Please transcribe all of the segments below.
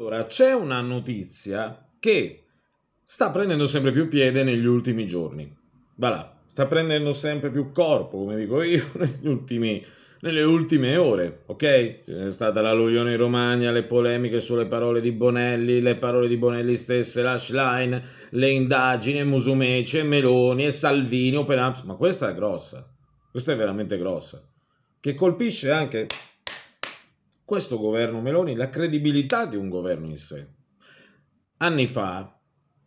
Ora c'è una notizia che sta prendendo sempre più piede negli ultimi giorni. Va là, sta prendendo sempre più corpo, come dico io, ultimi, nelle ultime ore, ok? C'è stata la Luglione in Romagna, le polemiche sulle parole di Bonelli, le parole di Bonelli stesse, la le indagini, Musumeci, Meloni e Salvini, Open Ups. Ma questa è grossa, questa è veramente grossa, che colpisce anche questo governo Meloni, la credibilità di un governo in sé. Anni fa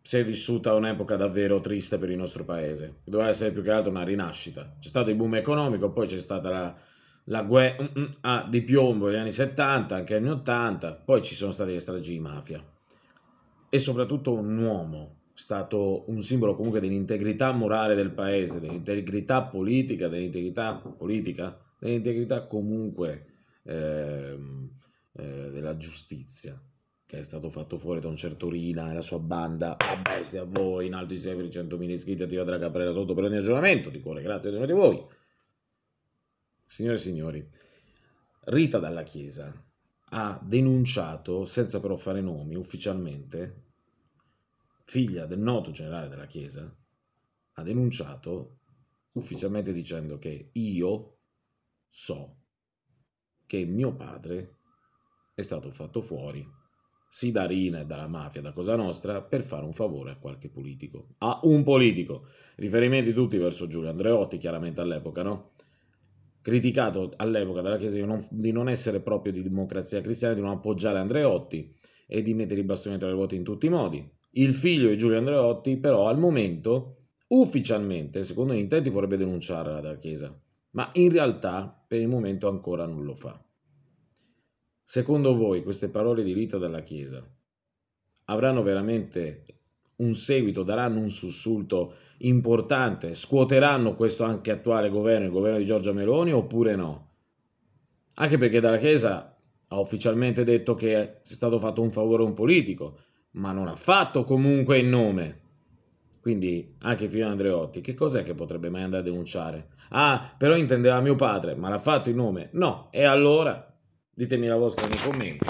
si è vissuta un'epoca davvero triste per il nostro paese, doveva essere più che altro una rinascita. C'è stato il boom economico, poi c'è stata la, la guerra mm, mm, ah, di piombo negli anni 70, anche negli anni 80, poi ci sono stati gli stragi di mafia. E soprattutto un uomo stato un simbolo comunque dell'integrità morale del paese, dell'integrità politica, dell'integrità politica, dell'integrità comunque Ehm, eh, della giustizia, che è stato fatto fuori da un certo Rina e la sua banda, a bestia a voi, in alto insieme per 100.000 iscritti, attivate la caprera sotto per ogni aggiornamento, di cuore grazie a tutti voi. Signore e signori, Rita dalla Chiesa ha denunciato, senza però fare nomi ufficialmente, figlia del noto generale della Chiesa, ha denunciato ufficialmente dicendo che io so che mio padre è stato fatto fuori, sì da Rina e dalla mafia, da Cosa Nostra, per fare un favore a qualche politico. A un politico! Riferimenti tutti verso Giulio Andreotti, chiaramente all'epoca, no? Criticato all'epoca dalla Chiesa di non, di non essere proprio di democrazia cristiana, di non appoggiare Andreotti e di mettere i bastoni tra le ruote in tutti i modi. Il figlio di Giulio Andreotti, però, al momento, ufficialmente, secondo gli intenti, vorrebbe denunciarla dalla Chiesa ma in realtà per il momento ancora non lo fa. Secondo voi queste parole di vita dalla Chiesa avranno veramente un seguito, daranno un sussulto importante, scuoteranno questo anche attuale governo, il governo di Giorgia Meloni, oppure no? Anche perché dalla Chiesa ha ufficialmente detto che è stato fatto un favore a un politico, ma non ha fatto comunque il nome. Quindi anche Fiorino Andreotti, che cos'è che potrebbe mai andare a denunciare? Ah, però intendeva mio padre, ma l'ha fatto il nome? No, e allora ditemi la vostra nei commenti.